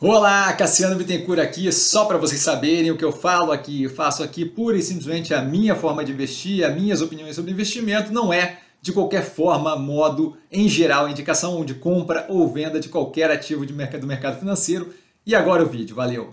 Olá, Cassiano Bittencourt aqui, só para vocês saberem o que eu falo aqui, eu faço aqui pura e simplesmente a minha forma de investir, as minhas opiniões sobre investimento, não é de qualquer forma, modo, em geral, indicação de compra ou venda de qualquer ativo de mercado, do mercado financeiro. E agora o vídeo, valeu!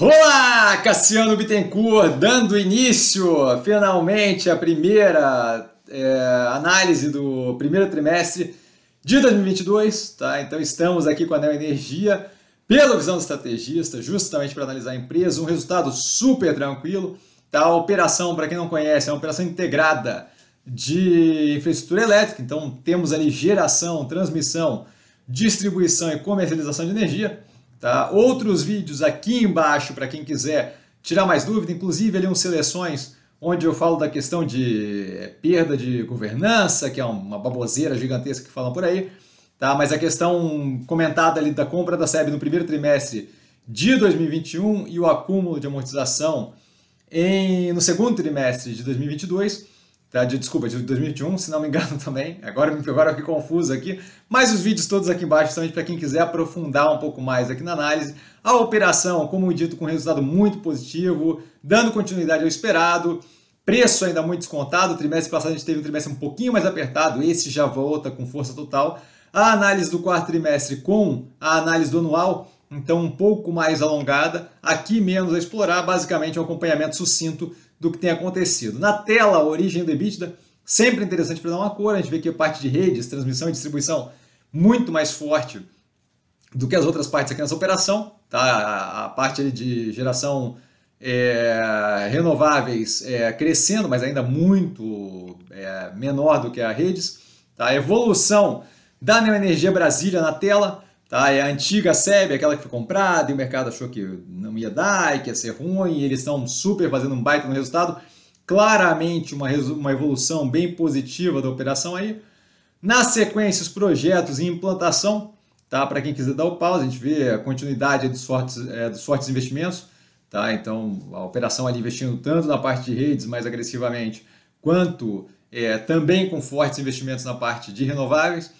Olá, Cassiano Bittencourt, dando início finalmente a primeira é, análise do primeiro trimestre de 2022, tá? Então estamos aqui com a Neo Energia pela visão do estrategista, justamente para analisar a empresa, um resultado super tranquilo. Tá? A operação, para quem não conhece, é uma operação integrada de infraestrutura elétrica, então temos ali geração, transmissão, distribuição e comercialização de energia. Tá? Outros vídeos aqui embaixo para quem quiser tirar mais dúvida, inclusive ali uns seleções onde eu falo da questão de é, perda de governança, que é uma baboseira gigantesca que falam por aí. Tá? Mas a questão comentada ali da compra da SEB no primeiro trimestre de 2021 e o acúmulo de amortização em, no segundo trimestre de 2022, tá? de, desculpa, de 2021, se não me engano também, agora, agora eu fiquei confuso aqui, mas os vídeos todos aqui embaixo, justamente para quem quiser aprofundar um pouco mais aqui na análise, a operação, como dito, com resultado muito positivo, dando continuidade ao esperado, preço ainda muito descontado, o trimestre passado a gente teve um trimestre um pouquinho mais apertado, esse já volta com força total, a análise do quarto trimestre com a análise do anual, então um pouco mais alongada, aqui menos a explorar, basicamente um acompanhamento sucinto do que tem acontecido. Na tela, a origem do EBITDA, sempre interessante para dar uma cor, a gente vê que a parte de redes, transmissão e distribuição, muito mais forte do que as outras partes aqui nessa operação, tá? a parte de geração é, renováveis é, crescendo, mas ainda muito é, menor do que a redes. Tá? A evolução da Neoenergia Brasília na tela, tá? É a antiga SEB, aquela que foi comprada e o mercado achou que não ia dar, que ia ser ruim, e eles estão super fazendo um baita no resultado. Claramente uma, uma evolução bem positiva da operação aí. Na sequência, os projetos em implantação, tá? Para quem quiser dar o pause, a gente vê a continuidade dos fortes, é, dos fortes investimentos, tá? Então, a operação ali investindo tanto na parte de redes mais agressivamente, quanto é, também com fortes investimentos na parte de renováveis.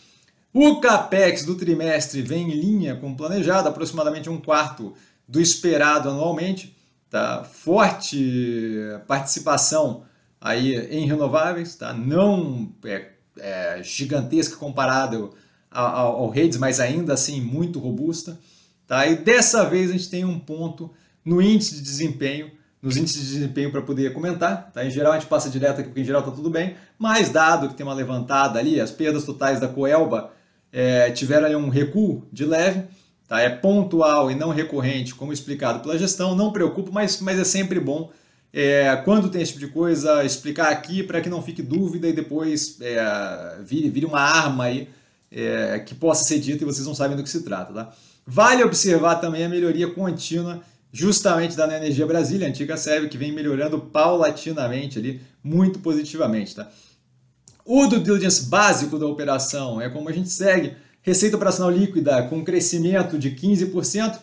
O CAPEX do trimestre vem em linha com o planejado, aproximadamente um quarto do esperado anualmente. Tá? Forte participação aí em renováveis, tá? não é, é gigantesca comparado ao, ao, redes, mas ainda assim muito robusta. Tá? E dessa vez a gente tem um ponto no índice de desempenho, nos índices de desempenho para poder comentar. Tá? Em geral a gente passa direto aqui, porque em geral está tudo bem, mas dado que tem uma levantada ali, as perdas totais da Coelba é, tiveram ali um recuo de leve, tá? é pontual e não recorrente, como explicado pela gestão, não preocupa, mas, mas é sempre bom, é, quando tem esse tipo de coisa, explicar aqui para que não fique dúvida e depois é, vire, vire uma arma aí é, que possa ser dita e vocês não sabem do que se trata. Tá? Vale observar também a melhoria contínua justamente da Energia Brasília, antiga SEB, que vem melhorando paulatinamente ali, muito positivamente. Tá? O do diligence básico da operação é como a gente segue receita operacional líquida com crescimento de 15%,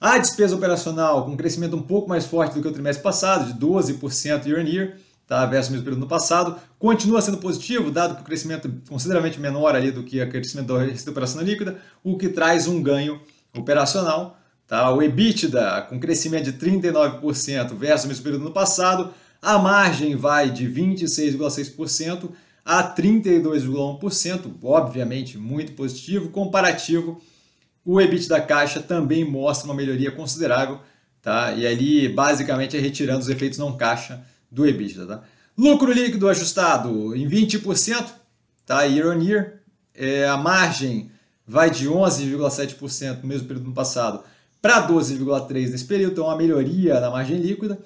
a despesa operacional com crescimento um pouco mais forte do que o trimestre passado, de 12% year on year, tá, versus o mesmo período no passado, continua sendo positivo, dado que o crescimento é consideravelmente menor ali do que o crescimento da receita operacional líquida, o que traz um ganho operacional. Tá? O EBITDA com crescimento de 39% versus o mesmo período no passado, a margem vai de 26,6%, a 32,1%, obviamente muito positivo. Comparativo, o EBIT da Caixa também mostra uma melhoria considerável, tá? E ali basicamente é retirando os efeitos não caixa do EBITDA, tá? Lucro líquido ajustado em 20%, tá? Year on year, é, a margem vai de 11,7% no mesmo período do passado para 12,3% nesse período, então uma melhoria na margem líquida.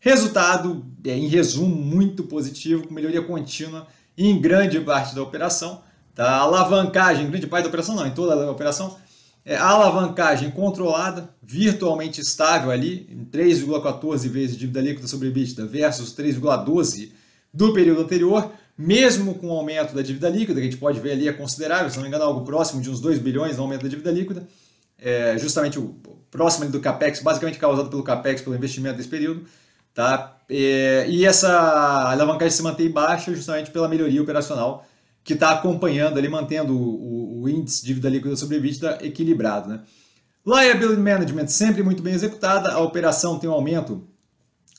Resultado, é, em resumo, muito positivo, com melhoria contínua em grande parte da operação, tá? a alavancagem, grande parte da operação não, em toda a operação, é a alavancagem controlada, virtualmente estável ali, em 3,14 vezes dívida líquida sobre EBITDA versus 3,12 do período anterior, mesmo com o aumento da dívida líquida, que a gente pode ver ali é considerável, se não me engano, algo próximo de uns 2 bilhões no aumento da dívida líquida, é justamente o próximo do CAPEX, basicamente causado pelo CAPEX, pelo investimento desse período, Tá? É, e essa alavancagem se mantém baixa justamente pela melhoria operacional que está acompanhando ali, mantendo o, o, índice de dívida líquida sobre EBITDA equilibrado. Né? Liability Management sempre muito bem executada, a operação tem um aumento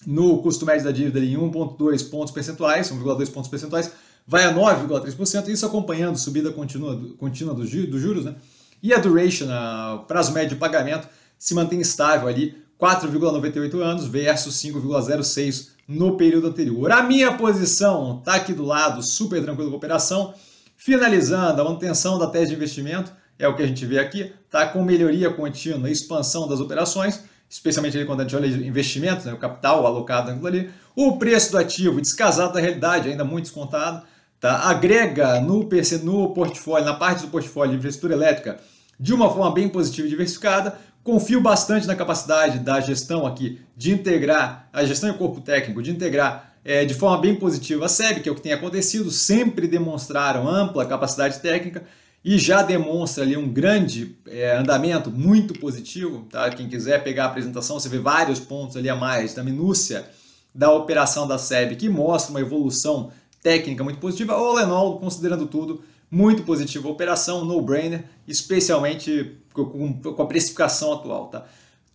no custo médio da dívida em 1,2 pontos percentuais, 1,2 pontos percentuais, vai a 9,3%, isso acompanhando a subida contínua, contínua dos, juros, né? E a duration, o prazo médio de pagamento, se mantém estável ali 4,98 anos versus 5,06 no período anterior. A minha posição está aqui do lado, super tranquilo com a operação. Finalizando, a manutenção da tese de investimento é o que a gente vê aqui, tá? com melhoria contínua, expansão das operações, especialmente ali quando a gente olha investimento, né? o capital alocado naquilo ali. O preço do ativo descasado da realidade, ainda muito descontado. Tá? Agrega no, no portfólio, na parte do portfólio de infraestrutura elétrica, de uma forma bem positiva e diversificada, Confio bastante na capacidade da gestão aqui de integrar, a gestão e o corpo técnico, de integrar é, de forma bem positiva a SEB, que é o que tem acontecido, sempre demonstraram ampla capacidade técnica e já demonstra ali um grande é, andamento muito positivo. Tá? Quem quiser pegar a apresentação, você vê vários pontos ali a mais da minúcia da operação da SEB, que mostra uma evolução técnica muito positiva. O Lenol, considerando tudo, muito positiva a operação, no-brainer, especialmente com a precificação atual, tá?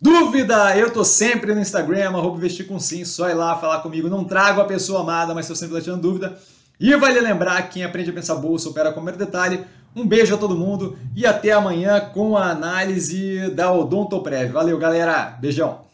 Dúvida? Eu tô sempre no Instagram, arroba investir com sim, só ir lá falar comigo. Não trago a pessoa amada, mas tô sempre lá tirando dúvida. E vale lembrar, quem aprende a pensar bolsa opera com o detalhe. Um beijo a todo mundo e até amanhã com a análise da Odontoprev. Valeu, galera. Beijão.